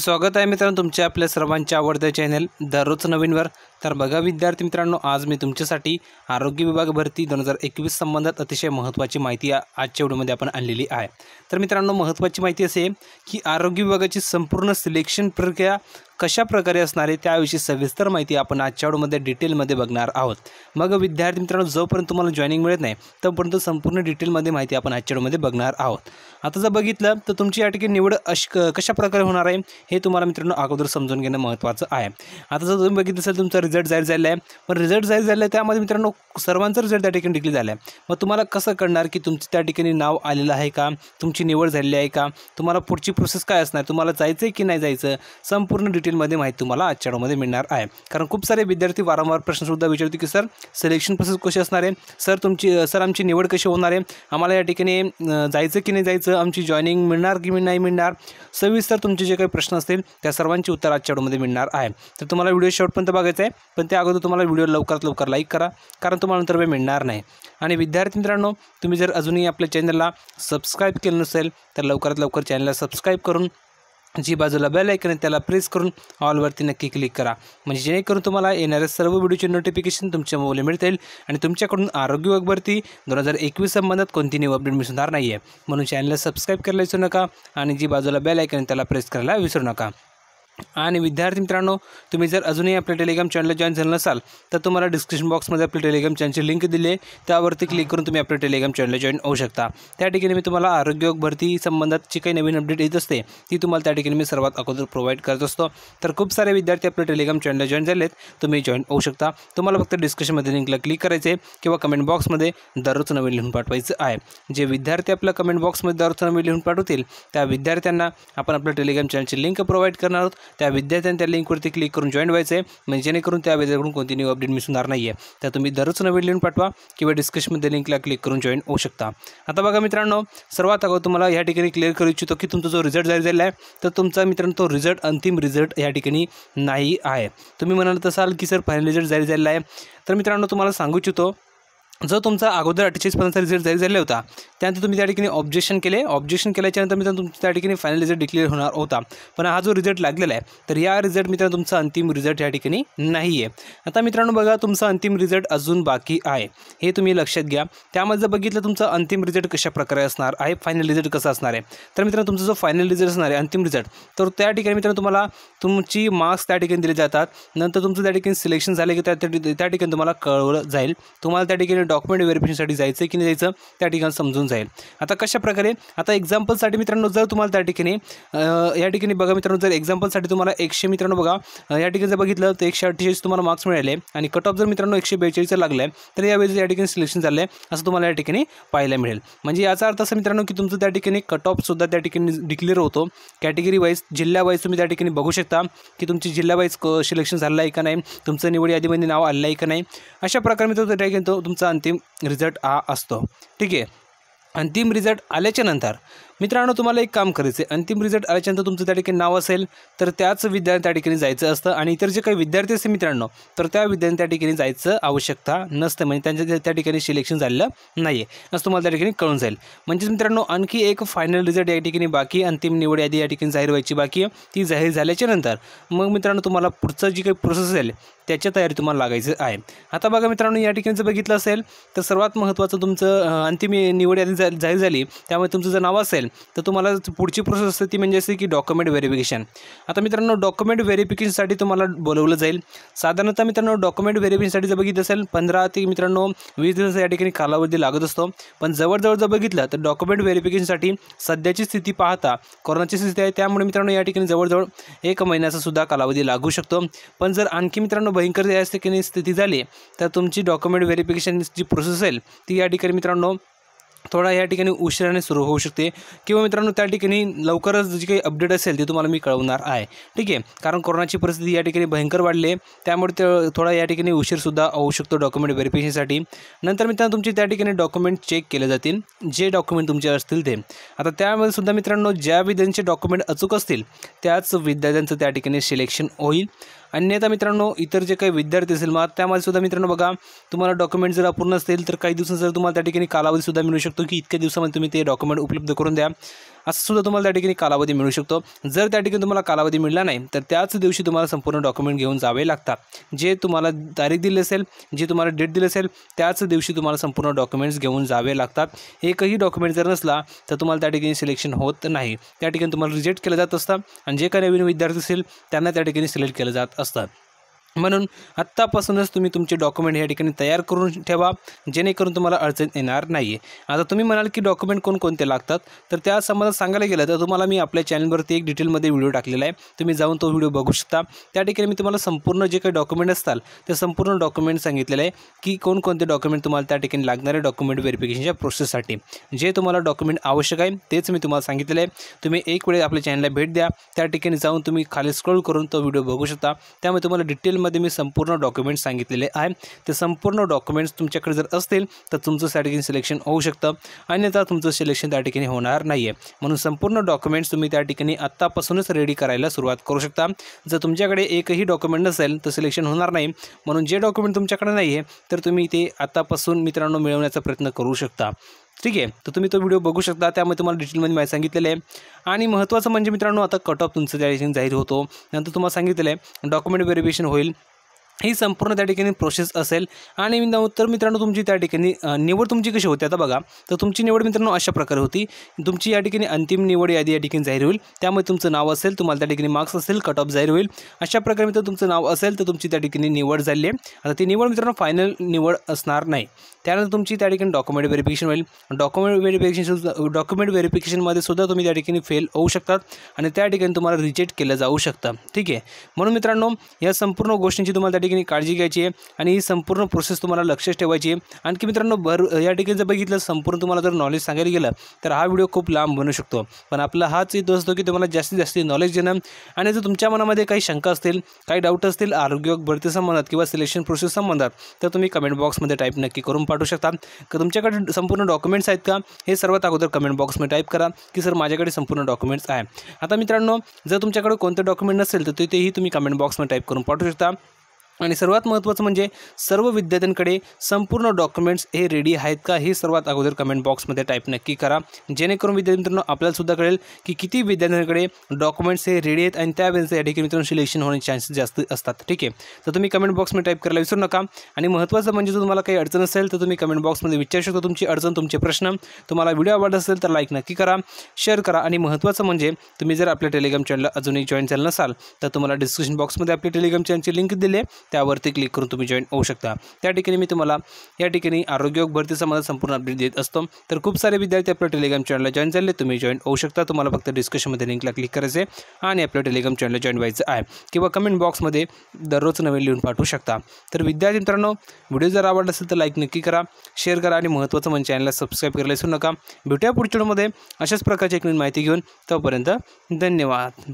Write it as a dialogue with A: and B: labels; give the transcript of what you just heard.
A: स्वागत आहे मित्रांनो तुमच्या आपल्या सर्वांच्या आवडत्या चॅनल दररोज नवीनवर तर बघा विद्यार्थी मित्रांनो आज मी तुमच्यासाठी आरोग्य विभाग भरती दोन हजार एकवीस संबंधात अतिशय महत्त्वाची माहिती आजच्या व्हिडिओमध्ये आपण आणलेली आहे तर मित्रांनो महत्त्वाची माहिती असे की आरोग्य विभागाची संपूर्ण सिलेक्शन प्रक्रिया कशा प्रकारे असणार आहे त्याविषयी सविस्तर माहिती आपण आजच्या व्हिडिओमध्ये डिटेलमध्ये बघणार आहोत मग विद्यार्थी मित्रांनो जोपर्यंत तुम्हाला जॉईनिंग मिळत नाही तोपर्यंत संपूर्ण डिटेलमध्ये माहिती आपण आजच्या व्हिडिओमध्ये बघणार आहोत आता जर बघितलं तर तुमची या ठिकाणी निवड अश कशा प्रकारे होणार आहे हे तुम्हाला मित्रांनो अगोदर समजून घेणं महत्त्वाचं आहे आता जर तुम्ही बघितलं असेल तुमचा रिझल्ट जाहीर झालेला आहे पण रिझल्ट जाहीर झाला आहे त्यामध्ये मित्रांनो सर्वांचा रिझल्ट त्या ठिकाणी डिक्लेअर झाला आहे मग तुम्हाला कसं कळणार की तुमचं त्या ठिकाणी नाव आलेलं आहे का तुमची निवड झालेली आहे का तुम्हाला पुढची प्रोसेस काय असणार तुम्हाला जायचं आहे की नाही जायचं संपूर्ण डिटेलमध्ये माहिती तुम्हाला आजच्या मिळणार आहे कारण खूप सारे विद्यार्थी वारंवार प्रश्नसुद्धा विचारतो की सर सिलेक्शन प्रोसेस कशी असणार आहे सर तुमची सर आमची निवड कशी होणार आहे आम्हाला या ठिकाणी जायचं की नाही जायचं आमची जॉईनिंग मिळणार की नाही मिळणार सविस्तर तुमचे जे काही प्रश्न असतील त्या सर्वांची उत्तर आजच्या मिळणार आहे तर तुम्हाला व्हिडिओ शॉर्टपर्यंत बघायचं आहे पण त्या अगोदर तुम्हाला व्हिडिओ लवकरात लवकर लाईक करा कारण तुम्हाला नंतर वेळ मिळणार नाही आणि विद्यार्थी मित्रांनो तुम्ही जर अजूनही आपल्या चॅनलला सबस्क्राईब केलं नसेल तर लवकरात लवकर चॅनलला सबस्क्राईब करून जी बाजूला बेल ऐकन आहे त्याला प्रेस करून ऑलवरती नक्की क्लिक करा म्हणजे जेणेकरून तुम्हाला येणाऱ्या सर्व व्हिडिओचे नोटिफिकेशन तुमच्या मोबाईल मिळतील आणि तुमच्याकडून आरोग्य विभागवरती दोन हजार एकवीस संबंधात कोणती न्यू अपडेट मिळणार नाही आहे म्हणून चॅनलला सबस्क्राईब करायला विसरू नका आणि जी बाजूला बेल ऐकन त्याला प्रेस करायला विसरू नका आणि विद्यार्थी मित्रांनो तुम्ही जर अजु ही अपने टेलिग्राम चैनल जॉइन झालं नसाल तो तुम्हारा डिस्क्रिप्शन बॉक्स में अपने टेलिग्राम चैनल चॅनलची लिंक दिए क्लिक करूँ तुम्हें अपने टेलिग्राम चैनल जॉइन होता मैं तुम्हारा आरोग्य भरती संबंधात जी काही नवीन अपडेट येत असते ती तुम्हाला त्या ठिकाणी अगोदर प्रोव्हाइड करत असतो तर सारे विद्यार्थी अपने टेलिग्राम चैनल जॉइन झालेत तुम्ही जॉईन होऊ शकता तुम्हाला फक्त डिस्क्रिप्शनमध्ये लिंकला क्लिक करायचं आहे किंवा कमेंट बॉक्समध्ये दररोज नवीन लिहून पाठवायचं आहे जे विद्यार्थी आपल्या कमेंट बॉक्स में नवीन लिहून पाठवतील त्या विद्यार्थ्यांना अपन अपने टेलिग्राम चॅनलची लिंक प्रोवाइड करना आहोत त्या विद्यार्थ्यांनी त्या लिंकवरती क्लिक करून जॉईन व्हायचं आहे म्हणजे जेणेकरून त्या न्यू अपडेट मिस होणार नाही आहे तर तुम्ही दररोज नवीन लिहून पाठवा डिस्क्रिप्शन डिस्कशमध्ये लिंकला क्लिक करून जॉईन होऊ आता बघा मित्रांनो सर्वात अगोदर तुम्हाला या ठिकाणी क्लिअर करू इच्छितो की तुमचा जो रिझल्ट जाहीर झाला आहे तर तुमचा तो रिजल्ट अंतिम रिजल्ट या ठिकाणी नाही आहे तुम्ही म्हणाल तसाल सर फाइनल रिजल्ट जारी झालेला तो मित्रों तुम्हारा तुम्हाला इच्छित जो तुमचा अगोदर अठ्ठेचाळीसपर्यंत रिझल्ट जरी झाले होता त्यानंतर तुम्ही त्या ठिकाणी ऑब्जेक्शन केले ऑब्जेक्शन केल्याच्यानंतर मित्रांनो तुमचं त्या ठिकाणी फायनल रिझल्ट डिक्लेअर होणार होता पण हा जो रिझल्ट लागलेला आहे तर या रिझल्ट मित्रांनो तुमचा अंतिम रिझल्ट या ठिकाणी नाही आहे आता मित्रांनो बघा तुमचा अंतिम रिझल्ट अजून बाकी आहे हे तुम्ही लक्षात घ्या त्यामध्ये बघितलं तुमचा अंतिम रिझल्ट कशा प्रकारे असणार आहे फायनल रिझल्ट कसा असणार आहे तर मित्रांनो तुमचा जो फायनल रिझल्ट असणार आहे अंतिम रिझल्ट तर त्या ठिकाणी मित्रांनो तुम्हाला तुमची मार्क्स त्या ठिकाणी दिले जातात नंतर तुमचं त्या ठिकाणी सिलेक्शन झाले की त्या त्या ठिकाणी तुम्हाला कळवलं जाईल तुम्हाला त्या ठिकाणी डॉक्युमेंट व्हेरिफिकेशनसाठी जायचं की नाही जायचं त्या ठिकाणी समजून जाईल आता कशाप्रकारे आता एक्झाम्पलसाठी मित्रांनो जर तुम्हाला त्या ठिकाणी या ठिकाणी बघा मित्रांनो जर एक्झाम्पलसाठी तुम्हाला एकशे मित्रांनो बघा या ठिकाणी जर बघितलं तर एकशे अठ्ठेचाळीस तुम्हाला मार्क्स मिळाले आणि कट ऑफ जर मित्रांनो एकशे बेचाळीसचा लागला तर यावेळेस या ठिकाणी सिलेक्शन झालं आहे असं तुम्हाला या ठिकाणी पाहायला मिळेल म्हणजे याचा अर्थ असं मित्रांनो की तुमचं त्या ठिकाणी कट सुद्धा त्या ठिकाणी डिक्लेअर होतो कॅटेगरी वाईज जिल्हा वाईज तुम्ही त्या ठिकाणी बघू शकता की तुमची जिल्हा वाईज सिलेक्शन झालं आहे का नाही तुमचं निवड यादीमध्ये नाव आलं आहे का नाही अशा प्रकारे मित्रांनो त्या ठिकाणी तुमचा अंतिम रिझल्ट हा असतो ठीक आहे अंतिम रिझल्ट आल्याच्यानंतर मित्रांनो तुम्हाला एक काम करायचं आहे अंतिम रिझल्ट आल्याच्यानंतर तुमचं त्या ठिकाणी नाव असेल तर त्याच विद्यार्थी त्या ठिकाणी जायचं असतं आणि इतर जे काही विद्यार्थी असतील मित्रांनो तर त्या विद्यार्थी त्या ठिकाणी जायचं आवश्यकता नसतं म्हणजे त्यांच्या त्या ठिकाणी सिलेक्शन झालेलं नाही आहे असं तुम्हाला त्या ठिकाणी कळून जाईल म्हणजेच मित्रांनो आणखी एक फायनल रिझल्ट या ठिकाणी बाकी अंतिम निवड यादी या ठिकाणी जाहीर व्हायची बाकी आहे ती जाहीर झाल्याच्यानंतर मग मित्रांनो तुम्हाला पुढचं जी काही प्रोसेस असेल त्याच्या तयारी तुम्हाला लागायचं आहे आता बघा मित्रांनो या ठिकाणी जर बघितलं असेल तर सर्वात महत्त्वाचं तुमचं अंतिम निवड यादी जाहीर झाली त्यामुळे तुमचं जर नाव असेल तर तुम्हाला पुढची प्रोसेस असते ती म्हणजे असते की डॉक्युमेंट व्हेरिफिकेशन आता मित्रांनो डॉक्युमेंट व्हेरिफिकेशनसाठी तुम्हाला बोलवलं जाईल साधारणतः मित्रांनो डॉक्युमेंट व्हेरिफिकेशनसाठी जर बघितलं असेल पंधरा ते मित्रांनो वीस दिवस या ठिकाणी कालावधी लागत असतो पण जवळजवळ जर बघितलं तर डॉक्युमेंट व्हेरिफिकेशनसाठी सध्याची स्थिती पाहता कोरोनाची स्थिती आहे त्यामुळे मित्रांनो या ठिकाणी जवळजवळ एक महिन्याचा सुद्धा कालावधी लागू शकतो पण जर आणखी मित्रांनो भयंकर या ठिकाणी स्थिती झाली तर तुमची डॉक्युमेंट व्हेरिफिकेशन जी प्रोसेस असेल ती या ठिकाणी मित्रांनो थोडा या ठिकाणी उशिराने सुरू होऊ शकते किंवा मित्रांनो त्या ठिकाणी लवकरच जी काही अपडेट असेल ती तुम्हाला मी कळवणार आहे ठीक आहे कारण कोरोनाची परिस्थिती या ठिकाणी भयंकर वाढली आहे त्यामुळे ते थोडा या ठिकाणी उशीरसुद्धा होऊ शकतो डॉक्युमेंट व्हेरिफिकेशनसाठी नंतर मित्रांनो तुमचे त्या ठिकाणी डॉक्युमेंट चेक केले जातील जे डॉक्युमेंट तुमचे असतील ते आता त्यामध्ये सुद्धा मित्रांनो ज्या विद्यार्थ्यांचे डॉक्युमेंट अचूक असतील त्याच विद्यार्थ्यांचं त्या ठिकाणी सिलेक्शन होईल अन्यथा मित्रांनो इतर जे काही विद्यार्थी असेल मग त्यामध्ये सुद्धा मित्रांनो बघा तुम्हाला डॉक्युमेंट जर अपूर्ण असेल तर काही जर तुम्हाला त्या ठिकाणी सुद्धा मिळू शकतो की इतक्या दिवसामध्ये तुम्ही ते डॉक्युमेंट उपलब्ध करून द्या सुद्धा तुम्हाला त्या ठिकाणी कालावधी मिळू शकतो जर त्या ठिकाणी तुम्हाला कालावधी मिळला नाही तर त्याच दिवशी तुम्हाला संपूर्ण डॉक्युमेंट घेऊन जावे लागतात जे तुम्हाला तारीख दिली असेल जे तुम्हाला डेट दिली असेल त्याच दिवशी तुम्हाला संपूर्ण डॉक्युमेंट्स घेऊन जावे लागतात एकही डॉक्युमेंट जर नसला तर तुम्हाला त्या ठिकाणी सिलेक्शन होत नाही त्या ठिकाणी तुम्हाला रिजेक्ट केलं जात असतं आणि जे काही नवीन विद्यार्थी असेल त्यांना त्या ठिकाणी सिलेक्ट केलं जात असतं म्हणून आत्तापासूनच तुम्ही तुमचे डॉक्युमेंट या ठिकाणी तयार करून ठेवा जेणेकरून तुम्हाला अडचण येणार नाही आता तुम्ही म्हणाल की डॉक्युमेंट कोणकोणते लागतात तर त्या संबंधात सांगायला गेलं तर तुम्हाला मी आपल्या चॅनलवरती एक डिटेलमध्ये व्हिडिओ टाकलेला आहे तुम्ही जाऊन तो व्हिडिओ बघू शकता त्या ठिकाणी मी तुम्हाला संपूर्ण जे काही डॉक्युमेंट असतात ते संपूर्ण डॉक्युमेंट सांगितलेलं आहे की कोणकोणते डॉक्युमेंट तुम्हाला त्या ठिकाणी लागणारे डॉक्युमेंट व्हेरिफिकेशनच्या प्रोसेससाठी जे तुम्हाला डॉक्युमेंट आवश्यक आहे तेच मी तुम्हाला सांगितलेलं आहे तुम्ही एक वेळेस आपल्या चॅनलला भेट द्या त्या ठिकाणी जाऊन तुम्ही खाली स्क्रोल करून तो व्हिडिओ बघू शकता त्यामुळे तुम्हाला डिटेल मध्ये मी संपूर्ण डॉक्युमेंट सांगितलेले आहे ते संपूर्ण डॉक्युमेंट्स तुमच्याकडे जर असतील तर तुमचं त्या ठिकाणी सिलेक्शन होऊ शकतं अन्यथा तुमचं सिलेक्शन त्या ठिकाणी होणार नाही आहे म्हणून संपूर्ण डॉक्युमेंट्स तुम्ही त्या ठिकाणी आत्तापासूनच रेडी करायला सुरुवात करू शकता जर तुमच्याकडे एकही डॉक्युमेंट नसेल तर सिलेक्शन होणार नाही म्हणून जे डॉक्युमेंट तुमच्याकडे नाही आहे तर तुम्ही ते आत्तापासून मित्रांनो मिळवण्याचा प्रयत्न करू शकता ठीक आहे तर तुम्ही तो व्हिडिओ बघू शकता त्यामध्ये तुम्हाला डिटेलमध्ये माहिती सांगितलेलं आहे आणि महत्त्वाचं म्हणजे मित्रांनो आता कट ऑफ तुमचं त्या ठिकाणी जाहीर होतो नंतर तुम्हाला सांगितलेलं आहे डॉक्युमेंट व्हेरिफिकेशन होईल ही संपूर्ण त्या ठिकाणी प्रोसेस असेल आणि तर मित्रांनो तुमची त्या ठिकाणी निवड तुमची कशी होती आता बघा तर तुमची निवड मित्रांनो अशा प्रकारे होती तुमची या ठिकाणी अंतिम निवड यादी या ठिकाणी जाहीर होईल त्यामुळे तुमचं नाव असेल तुम्हाला त्या ठिकाणी मार्क्स असेल कट ऑफ जाहीर होईल अशा प्रकारे मित्र तुमचं नाव असेल तर तुमची त्या ठिकाणी निवड झाली आहे आता ती निवड मित्रांनो फायनल निवड असणार नाही त्यानंतर तुमची त्या ठिकाणी डॉक्युमेंट व्हेरिफिकेशन होईल डॉक्युमेंट व्हेरिफिकेशन डॉक्युमेंट व्हेरिफिकेशनमध्ये सुद्धा तुम्ही त्या ठिकाणी फेल होऊ शकतात आणि त्या ठिकाणी तुम्हाला रिजेक्ट केलं जाऊ शकतं ठीक आहे म्हणून मित्रांनो या संपूर्ण गोष्टींची तुम्हाला त्या ठिकाणी काळजी घ्यायची आहे आणि ही संपूर्ण प्रोसेस तुम्हाला लक्षात ठेवायची आहे आणखी मित्रांनो भर या ठिकाणी जर बघितलं संपूर्ण तुम्हाला जर नॉलेज सांगायला गेलं तर हा व्हिडिओ खूप लांब बनू शकतो पण आपला हाच इथं असतो की तुम्हाला जास्तीत जास्त नॉलेज देणं आणि जर तुमच्या मनामध्ये काही शंका असतील काही डाऊट असतील आरोग्य भरती संबंधात किंवा सिलेक्शन प्रोसेस संबंधात तर तुम्ही कमेंट बॉक्समध्ये टाईप नक्की करून पाठवू शकता का तुमच्याकडे संपूर्ण डॉक्युमेंट्स आहेत का हे सर्वात अगोदर कमेंट बॉक्समध्ये टाईप करा की सर माझ्याकडे संपूर्ण डॉक्युमेंट्स आहे आता मित्रांनो जर तुमच्याकडे कोणते डॉक्युमेंट नसेल तर तेही तुम्ही कमेंट बॉक्समध्ये टाईप करून पाठवू शकता आणि सर्वात महत्त्वाचं म्हणजे सर्व विद्यार्थ्यांकडे संपूर्ण डॉक्युमेंट्स हे रेडी आहेत का हे सर्वात अगोदर कमेंट बॉक्समध्ये टाईप नक्की करा जेणेकरून विद्यार्थी मित्रांनो आपल्याला सुद्धा कळेल की किती विद्यार्थ्यांकडे डॉक्युमेंट्स हे रेडी आहेत आणि त्यावेळेस या ठिकाणी मित्रांनो सिलेक्शन होण्याचे चान्सेस जास्त असतात ठीक आहे तर तुम्ही कमेंट बॉक्समध्ये टाईप करायला विसरू नका आणि महत्त्वाचं म्हणजे जर तुम्हाला काही अडचण असेल तर तुम्ही कमेंट बॉक्समध्ये विचारू शकता तुमची अडचण तुमचे प्रश्न तुम्हाला व्हिडिओ आवडत असेल तर लाईक नक्की करा शेअर करा आणि महत्त्वाचं म्हणजे तुम्ही जर आपल्या टेलिग्राम चॅनलला अजूनही जॉईन झालं नसाल तर तुम्हाला डिस्क्रिप्शन बॉक्समध्ये आपल्या टेलिग्राम चॅनलची लिंक दिली त्यावरती क्लिक करून तुम्ही जॉईन होऊ शकता त्या ठिकाणी मी तुम्हाला या ठिकाणी आरोग्य भरतीचा माझा संपूर्ण अपडेट देत असतो तर खूप सारे विद्यार्थी आपल्या टेलिग्राम चॅनलला जॉईन झाले तुम्ही जॉईन होऊ शकता तुम्हाला फक्त डिस्कशनमध्ये लिंकला क्लिक करायचं आहे आणि आपल्या टेलिग्राम चॅनलला जॉईन व्हायचं आहे किंवा कमेंट बॉक्समध्ये दररोज नवीन लिहून पाठवू शकता तर विद्यार्थी मित्रांनो व्हिडिओ जर आवडला असेल तर लाईक नक्की करा शेअर करा आणि महत्त्वाचं म्हणजे चॅनलला सबस्क्राईब करायला विसरू नका भेटूया पुढच्या व्हिडिओमध्ये अशाच प्रकारची एक नवीन माहिती घेऊन तोपर्यंत धन्यवाद